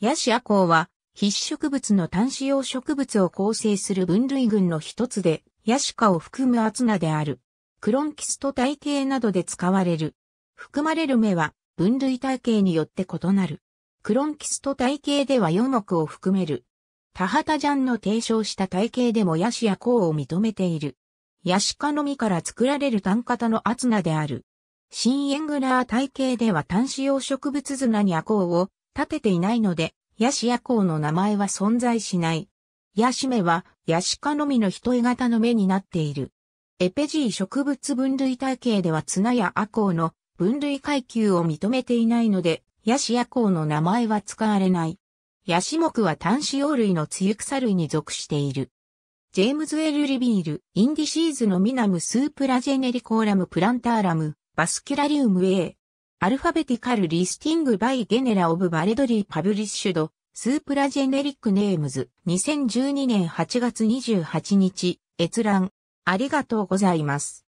ヤシアコウは、必植物の単子葉植物を構成する分類群の一つで、ヤシカを含むアツナである。クロンキスト体系などで使われる。含まれる目は、分類体系によって異なる。クロンキスト体系では4目を含める。タハタジャンの提唱した体系でもヤシやコウを認めている。ヤシカの実から作られる単型のアツナである。シンエングラー体系では単子葉植物ズナにアコウを、立てていないので、ヤシヤコウの名前は存在しない。ヤシ目は、ヤシ科のみの一重型の目になっている。エペジー植物分類体系ではツナやアコウの分類階級を認めていないので、ヤシヤコウの名前は使われない。ヤシ目は単子葉類のツユクサ類に属している。ジェームズ・エル・リビール、インディシーズのミナム・スープラジェネリコーラム・プランターラム、バスキュラリウム A、アルファベティカルリスティングバイゲネラオブバレドリーパブリッシュド、スープラジェネリックネームズ、2012年8月28日、閲覧、ありがとうございます。